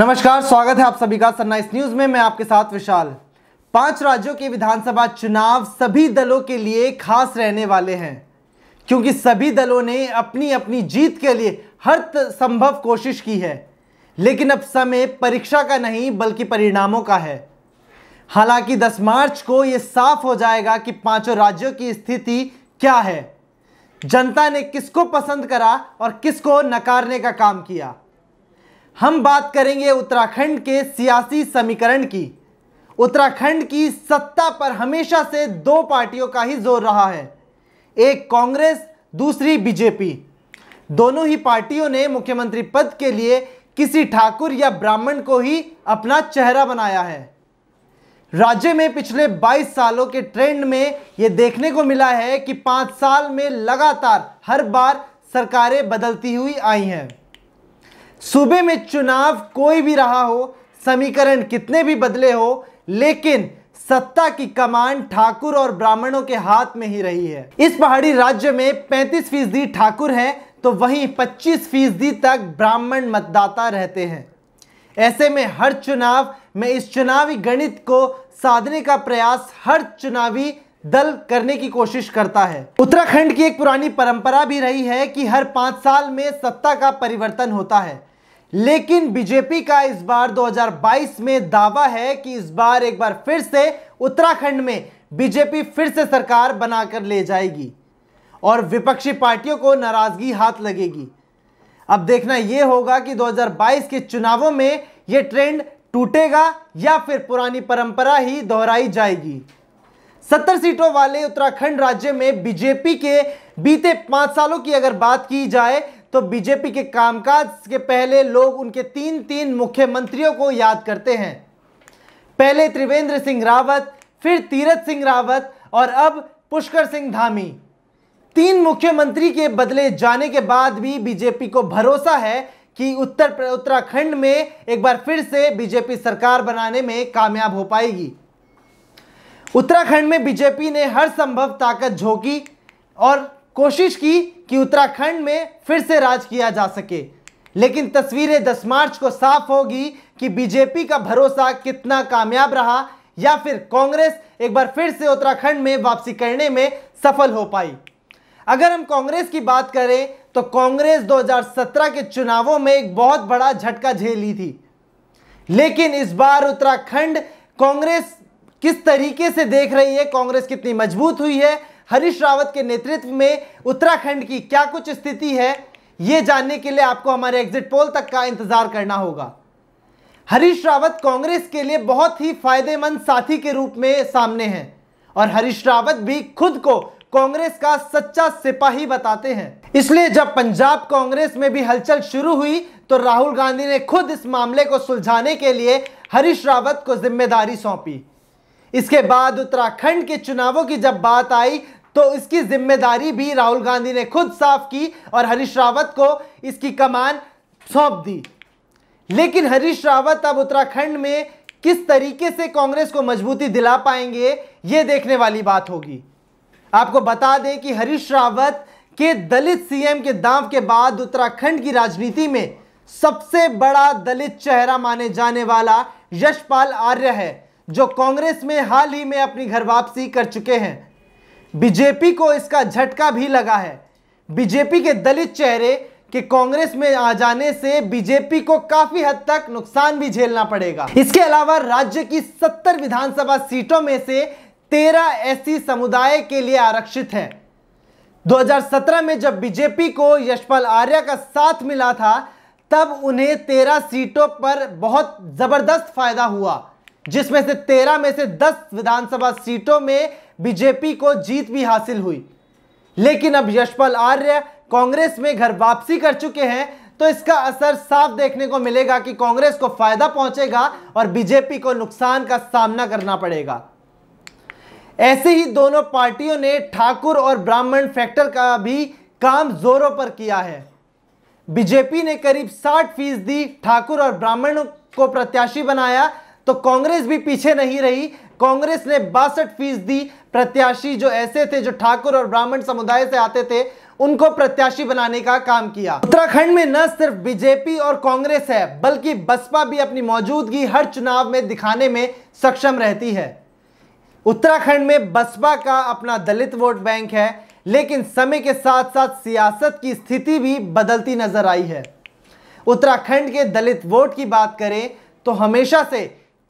नमस्कार स्वागत है आप सभी का सनराइज न्यूज में मैं आपके साथ विशाल पांच राज्यों के विधानसभा चुनाव सभी दलों के लिए खास रहने वाले हैं क्योंकि सभी दलों ने अपनी अपनी जीत के लिए हर संभव कोशिश की है लेकिन अब समय परीक्षा का नहीं बल्कि परिणामों का है हालांकि 10 मार्च को ये साफ हो जाएगा कि पांचों राज्यों की स्थिति क्या है जनता ने किसको पसंद करा और किसको नकारने का काम किया हम बात करेंगे उत्तराखंड के सियासी समीकरण की उत्तराखंड की सत्ता पर हमेशा से दो पार्टियों का ही जोर रहा है एक कांग्रेस दूसरी बीजेपी दोनों ही पार्टियों ने मुख्यमंत्री पद के लिए किसी ठाकुर या ब्राह्मण को ही अपना चेहरा बनाया है राज्य में पिछले 22 सालों के ट्रेंड में ये देखने को मिला है कि पाँच साल में लगातार हर बार सरकारें बदलती हुई आई हैं सूबे में चुनाव कोई भी रहा हो समीकरण कितने भी बदले हो लेकिन सत्ता की कमान ठाकुर और ब्राह्मणों के हाथ में ही रही है इस पहाड़ी राज्य में 35 फीसदी ठाकुर हैं तो वहीं 25 फीसदी तक ब्राह्मण मतदाता रहते हैं ऐसे में हर चुनाव में इस चुनावी गणित को साधने का प्रयास हर चुनावी दल करने की कोशिश करता है उत्तराखंड की एक पुरानी परंपरा भी रही है कि हर पाँच साल में सत्ता का परिवर्तन होता है लेकिन बीजेपी का इस बार 2022 में दावा है कि इस बार एक बार फिर से उत्तराखंड में बीजेपी फिर से सरकार बनाकर ले जाएगी और विपक्षी पार्टियों को नाराजगी हाथ लगेगी अब देखना यह होगा कि 2022 के चुनावों में यह ट्रेंड टूटेगा या फिर पुरानी परंपरा ही दोहराई जाएगी सत्तर सीटों वाले उत्तराखंड राज्य में बीजेपी के बीते पांच सालों की अगर बात की जाए तो बीजेपी के कामकाज के पहले लोग उनके तीन तीन मुख्यमंत्रियों को याद करते हैं पहले त्रिवेंद्र सिंह रावत फिर तीरथ सिंह रावत और अब पुष्कर सिंह धामी तीन मुख्यमंत्री के बदले जाने के बाद भी बीजेपी को भरोसा है कि उत्तर उत्तराखंड में एक बार फिर से बीजेपी सरकार बनाने में कामयाब हो पाएगी उत्तराखंड में बीजेपी ने हर संभव ताकत झोंकी और कोशिश की कि उत्तराखंड में फिर से राज किया जा सके लेकिन तस्वीरें 10 मार्च को साफ होगी कि बीजेपी का भरोसा कितना कामयाब रहा या फिर कांग्रेस एक बार फिर से उत्तराखंड में वापसी करने में सफल हो पाई अगर हम कांग्रेस की बात करें तो कांग्रेस 2017 के चुनावों में एक बहुत बड़ा झटका झेली थी लेकिन इस बार उत्तराखंड कांग्रेस किस तरीके से देख रही है कांग्रेस कितनी मजबूत हुई है हरीश रावत के नेतृत्व में उत्तराखंड की क्या कुछ स्थिति है ये जानने के लिए आपको हमारे एग्जिट पोल तक का इंतजार करना होगा हरीश रावत कांग्रेस के लिए बहुत ही फायदेमंद साथी के रूप में सामने हैं और हरीश रावत भी खुद को कांग्रेस का सच्चा सिपाही बताते हैं इसलिए जब पंजाब कांग्रेस में भी हलचल शुरू हुई तो राहुल गांधी ने खुद इस मामले को सुलझाने के लिए हरीश रावत को जिम्मेदारी सौंपी इसके बाद उत्तराखंड के चुनावों की जब बात आई तो इसकी जिम्मेदारी भी राहुल गांधी ने खुद साफ की और हरीश रावत को इसकी कमान सौंप दी लेकिन हरीश रावत अब उत्तराखंड में किस तरीके से कांग्रेस को मजबूती दिला पाएंगे ये देखने वाली बात होगी आपको बता दें कि हरीश रावत के दलित सीएम के दांव के बाद उत्तराखंड की राजनीति में सबसे बड़ा दलित चेहरा माने जाने वाला यशपाल आर्य है जो कांग्रेस में हाल ही में अपनी घर वापसी कर चुके हैं बीजेपी को इसका झटका भी लगा है बीजेपी के दलित चेहरे कि कांग्रेस में आ जाने से बीजेपी को काफी हद तक नुकसान भी झेलना पड़ेगा इसके अलावा राज्य की 70 विधानसभा सीटों में से 13 ऐसी समुदाय के लिए आरक्षित हैं 2017 में जब बीजेपी को यशपाल आर्या का साथ मिला था तब उन्हें 13 सीटों पर बहुत जबरदस्त फायदा हुआ जिसमें से तेरह में से दस विधानसभा सीटों में बीजेपी को जीत भी हासिल हुई लेकिन अब यशपाल आर्य कांग्रेस में घर वापसी कर चुके हैं तो इसका असर साफ देखने को मिलेगा कि कांग्रेस को फायदा पहुंचेगा और बीजेपी को नुकसान का सामना करना पड़ेगा ऐसे ही दोनों पार्टियों ने ठाकुर और ब्राह्मण फैक्टर का भी काम जोरों पर किया है बीजेपी ने करीब 60 फीसदी ठाकुर और ब्राह्मण को प्रत्याशी बनाया तो कांग्रेस भी पीछे नहीं रही कांग्रेस ने बासठ फीसदी प्रत्याशी जो ऐसे थे जो ठाकुर और ब्राह्मण समुदाय से आते थे उनको प्रत्याशी बनाने का काम किया उत्तराखंड में न सिर्फ बीजेपी और कांग्रेस है बल्कि बसपा भी अपनी मौजूदगी हर चुनाव में दिखाने में सक्षम रहती है उत्तराखंड में बसपा का अपना दलित वोट बैंक है लेकिन समय के साथ साथ सियासत की स्थिति भी बदलती नजर आई है उत्तराखंड के दलित वोट की बात करें तो हमेशा से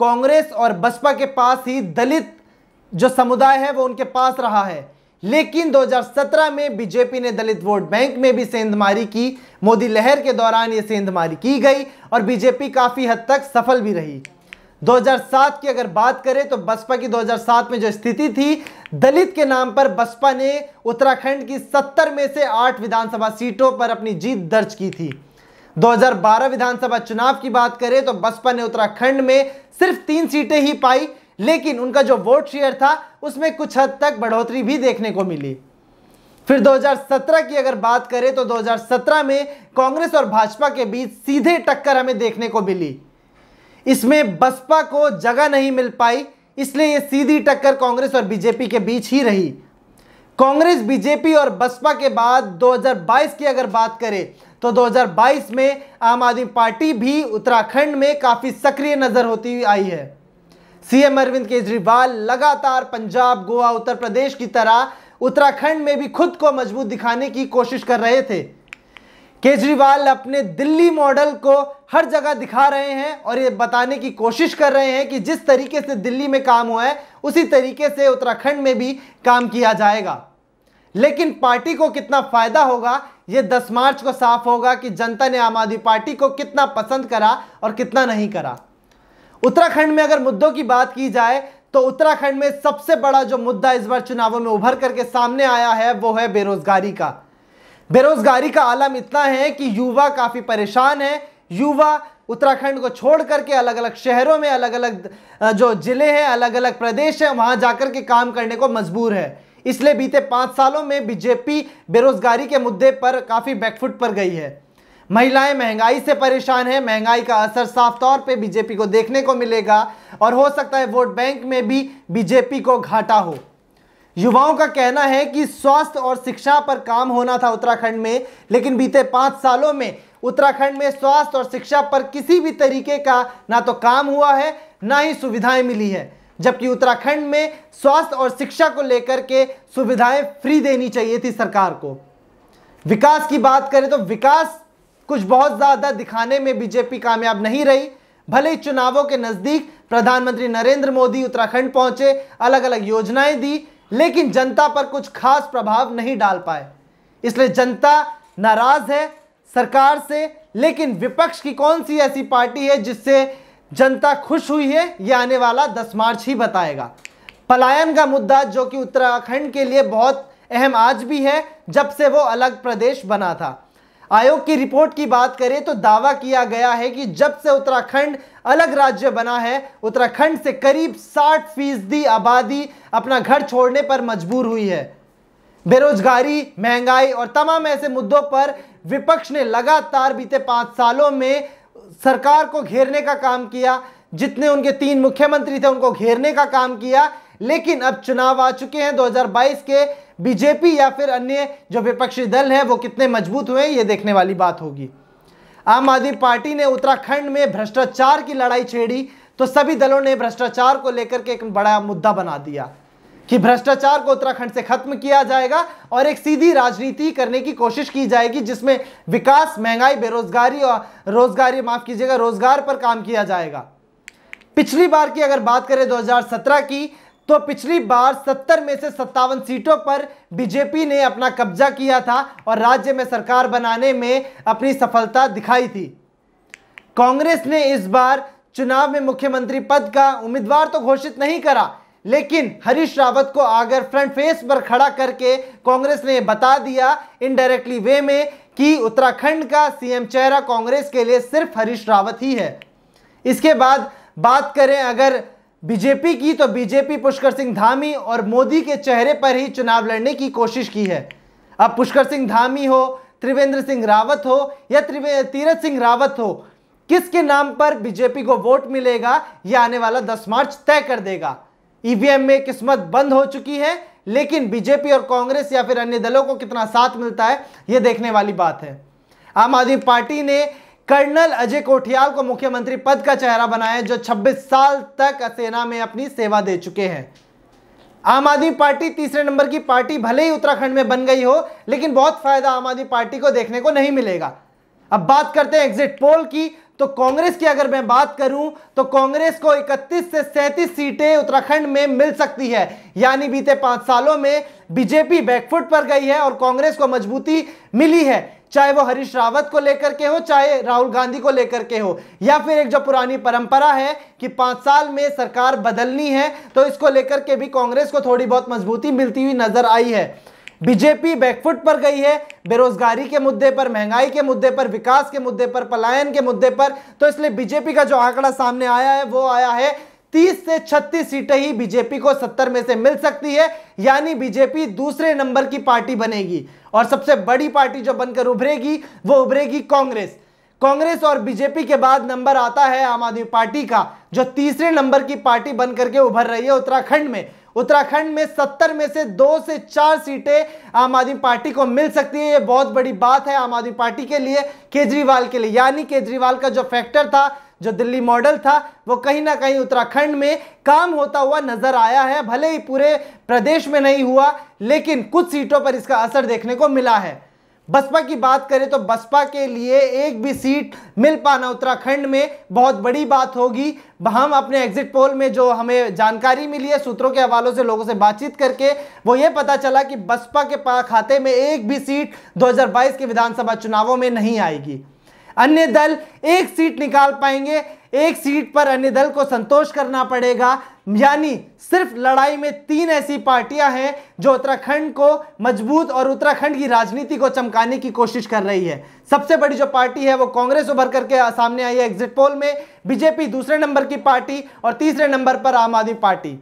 कांग्रेस और बसपा के पास ही दलित जो समुदाय है वो उनके पास रहा है लेकिन 2017 में बीजेपी ने दलित वोट बैंक में भी सेंधमारी की मोदी लहर के दौरान ये सेंधमारी की गई और बीजेपी काफ़ी हद तक सफल भी रही 2007 की अगर बात करें तो बसपा की 2007 में जो स्थिति थी दलित के नाम पर बसपा ने उत्तराखंड की 70 में से 8 विधानसभा सीटों पर अपनी जीत दर्ज की थी 2012 विधानसभा चुनाव की बात करें तो बसपा ने उत्तराखंड में सिर्फ तीन सीटें ही पाई लेकिन उनका जो वोट शेयर था उसमें कुछ हद तक बढ़ोतरी भी देखने को मिली फिर 2017 की अगर बात करें तो 2017 में कांग्रेस और भाजपा के बीच सीधे टक्कर हमें देखने को मिली इसमें बसपा को जगह नहीं मिल पाई इसलिए ये सीधी टक्कर कांग्रेस और बीजेपी के बीच ही रही कांग्रेस बीजेपी और बसपा के बाद 2022 की अगर बात करें तो 2022 में आम आदमी पार्टी भी उत्तराखंड में काफ़ी सक्रिय नज़र होती आई है सीएम अरविंद केजरीवाल लगातार पंजाब गोवा उत्तर प्रदेश की तरह उत्तराखंड में भी खुद को मजबूत दिखाने की कोशिश कर रहे थे केजरीवाल अपने दिल्ली मॉडल को हर जगह दिखा रहे हैं और ये बताने की कोशिश कर रहे हैं कि जिस तरीके से दिल्ली में काम हुआ है उसी तरीके से उत्तराखंड में भी काम किया जाएगा लेकिन पार्टी को कितना फायदा होगा ये 10 मार्च को साफ होगा कि जनता ने आम आदमी पार्टी को कितना पसंद करा और कितना नहीं करा उत्तराखंड में अगर मुद्दों की बात की जाए तो उत्तराखंड में सबसे बड़ा जो मुद्दा इस बार चुनावों में उभर करके सामने आया है वो है बेरोजगारी का बेरोजगारी का आलम इतना है कि युवा काफ़ी परेशान है युवा उत्तराखंड को छोड़ करके अलग अलग शहरों में अलग अलग जो ज़िले हैं अलग अलग प्रदेश हैं वहां जाकर के काम करने को मजबूर है इसलिए बीते पाँच सालों में बीजेपी बेरोजगारी के मुद्दे पर काफ़ी बैकफुट पर गई है महिलाएं महंगाई से परेशान हैं महंगाई का असर साफ तौर पे बीजेपी को देखने को मिलेगा और हो सकता है वोट बैंक में भी बीजेपी को घाटा हो युवाओं का कहना है कि स्वास्थ्य और शिक्षा पर काम होना था उत्तराखंड में लेकिन बीते पाँच सालों में उत्तराखंड में स्वास्थ्य और शिक्षा पर किसी भी तरीके का ना तो काम हुआ है ना ही सुविधाएं मिली है जबकि उत्तराखंड में स्वास्थ्य और शिक्षा को लेकर के सुविधाएं फ्री देनी चाहिए थी सरकार को विकास की बात करें तो विकास कुछ बहुत ज़्यादा दिखाने में बीजेपी कामयाब नहीं रही भले ही चुनावों के नज़दीक प्रधानमंत्री नरेंद्र मोदी उत्तराखंड पहुंचे अलग अलग योजनाएं दी लेकिन जनता पर कुछ खास प्रभाव नहीं डाल पाए इसलिए जनता नाराज़ है सरकार से लेकिन विपक्ष की कौन सी ऐसी पार्टी है जिससे जनता खुश हुई है ये आने वाला 10 मार्च ही बताएगा पलायन का मुद्दा जो कि उत्तराखंड के लिए बहुत अहम आज भी है जब से वो अलग प्रदेश बना था आयोग की रिपोर्ट की बात करें तो दावा किया गया है कि जब से उत्तराखंड अलग राज्य बना है उत्तराखंड से करीब 60 फीसदी आबादी अपना घर छोड़ने पर मजबूर हुई है बेरोजगारी महंगाई और तमाम ऐसे मुद्दों पर विपक्ष ने लगातार बीते पांच सालों में सरकार को घेरने का काम किया जितने उनके तीन मुख्यमंत्री थे उनको घेरने का काम किया लेकिन अब चुनाव आ चुके हैं 2022 के बीजेपी या फिर अन्य जो विपक्षी दल हैं वो कितने मजबूत हुए ये देखने वाली बात होगी आम आदमी पार्टी ने उत्तराखंड में भ्रष्टाचार की लड़ाई छेड़ी तो सभी दलों ने भ्रष्टाचार को लेकर के एक बड़ा मुद्दा बना दिया कि भ्रष्टाचार को उत्तराखंड से खत्म किया जाएगा और एक सीधी राजनीति करने की कोशिश की जाएगी जिसमें विकास महंगाई बेरोजगारी और रोजगारी माफ कीजिएगा रोजगार पर काम किया जाएगा पिछली बार की अगर बात करें 2017 की तो पिछली बार 70 में से सत्तावन सीटों पर बीजेपी ने अपना कब्जा किया था और राज्य में सरकार बनाने में अपनी सफलता दिखाई थी कांग्रेस ने इस बार चुनाव में मुख्यमंत्री पद का उम्मीदवार तो घोषित नहीं करा लेकिन हरीश रावत को अगर फ्रंट फेस पर खड़ा करके कांग्रेस ने बता दिया इनडायरेक्टली वे में कि उत्तराखंड का सीएम चेहरा कांग्रेस के लिए सिर्फ हरीश रावत ही है इसके बाद बात करें अगर बीजेपी की तो बीजेपी पुष्कर सिंह धामी और मोदी के चेहरे पर ही चुनाव लड़ने की कोशिश की है अब पुष्कर सिंह धामी हो त्रिवेंद्र सिंह रावत हो या तीरथ सिंह रावत हो किसके नाम पर बीजेपी को वोट मिलेगा यह आने वाला 10 मार्च तय कर देगा ईवीएम e में किस्मत बंद हो चुकी है लेकिन बीजेपी और कांग्रेस या फिर अन्य दलों को कितना साथ मिलता है यह देखने वाली बात है आम आदमी पार्टी ने कर्नल अजय कोठियाल को मुख्यमंत्री पद का चेहरा बनाया जो 26 साल तक सेना में अपनी सेवा दे चुके हैं आम आदमी पार्टी तीसरे नंबर की पार्टी भले ही उत्तराखंड में बन गई हो लेकिन बहुत फायदा आम आदमी पार्टी को देखने को नहीं मिलेगा अब बात करते हैं एग्जिट पोल की तो कांग्रेस की अगर मैं बात करूं तो कांग्रेस को 31 से 37 सीटें उत्तराखंड में मिल सकती है यानी बीते पांच सालों में बीजेपी बैकफुट पर गई है और कांग्रेस को मजबूती मिली है चाहे वो हरीश रावत को लेकर के हो चाहे राहुल गांधी को लेकर के हो या फिर एक जो पुरानी परंपरा है कि पांच साल में सरकार बदलनी है तो इसको लेकर के भी कांग्रेस को थोड़ी बहुत मजबूती मिलती हुई नजर आई है बीजेपी बैकफुट पर गई है बेरोजगारी के मुद्दे पर महंगाई के मुद्दे पर विकास के मुद्दे पर पलायन के मुद्दे पर तो इसलिए बीजेपी का जो आंकड़ा सामने आया है वो आया है 30 से 36 सीटें ही बीजेपी को 70 में से मिल सकती है यानी बीजेपी दूसरे नंबर की पार्टी बनेगी और सबसे बड़ी पार्टी जो बनकर उभरेगी वो उभरेगी कांग्रेस कांग्रेस और बीजेपी के बाद नंबर आता है आम आदमी पार्टी का जो तीसरे नंबर की पार्टी बनकर के उभर रही है उत्तराखंड में उत्तराखंड में सत्तर में से दो से चार सीटें आम आदमी पार्टी को मिल सकती है ये बहुत बड़ी बात है आम आदमी पार्टी के लिए केजरीवाल के लिए यानी केजरीवाल का जो फैक्टर था जो दिल्ली मॉडल था वो कहीं ना कहीं उत्तराखंड में काम होता हुआ नजर आया है भले ही पूरे प्रदेश में नहीं हुआ लेकिन कुछ सीटों पर इसका असर देखने को मिला है बसपा की बात करें तो बसपा के लिए एक भी सीट मिल पाना उत्तराखंड में बहुत बड़ी बात होगी हम अपने एग्जिट पोल में जो हमें जानकारी मिली है सूत्रों के हवालों से लोगों से बातचीत करके वो ये पता चला कि बसपा के खाते में एक भी सीट 2022 के विधानसभा चुनावों में नहीं आएगी अन्य दल एक सीट निकाल पाएंगे एक सीट पर अन्य दल को संतोष करना पड़ेगा यानी सिर्फ लड़ाई में तीन ऐसी पार्टियां हैं जो उत्तराखंड को मजबूत और उत्तराखंड की राजनीति को चमकाने की कोशिश कर रही है सबसे बड़ी जो पार्टी है वो कांग्रेस उभर करके सामने आई है एग्जिट पोल में बीजेपी दूसरे नंबर की पार्टी और तीसरे नंबर पर आम आदमी पार्टी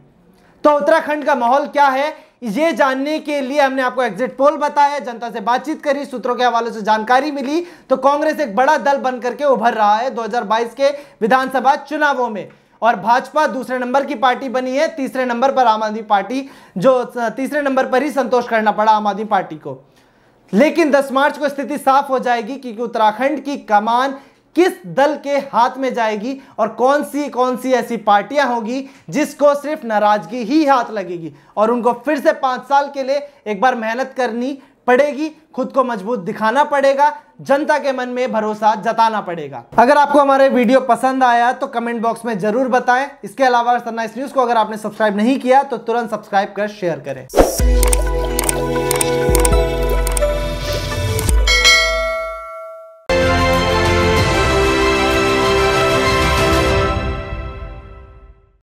तो उत्तराखंड का माहौल क्या है ये जानने के लिए हमने आपको एग्जिट पोल बताया जनता से बातचीत करी सूत्रों के हवाले से जानकारी मिली तो कांग्रेस एक बड़ा दल बन करके उभर रहा है 2022 के विधानसभा चुनावों में और भाजपा दूसरे नंबर की पार्टी बनी है तीसरे नंबर पर आम आदमी पार्टी जो तीसरे नंबर पर ही संतोष करना पड़ा आम आदमी पार्टी को लेकिन 10 मार्च को स्थिति साफ हो जाएगी क्योंकि उत्तराखंड की कमान किस दल के हाथ में जाएगी और कौन सी कौन सी ऐसी पार्टियां होगी जिसको सिर्फ नाराजगी ही हाथ लगेगी और उनको फिर से पांच साल के लिए एक बार मेहनत करनी पड़ेगी खुद को मजबूत दिखाना पड़ेगा जनता के मन में भरोसा जताना पड़ेगा अगर आपको हमारे वीडियो पसंद आया तो कमेंट बॉक्स में जरूर बताएं इसके अलावा सन्नाइस न्यूज को अगर आपने सब्सक्राइब नहीं किया तो तुरंत सब्सक्राइब कर शेयर करें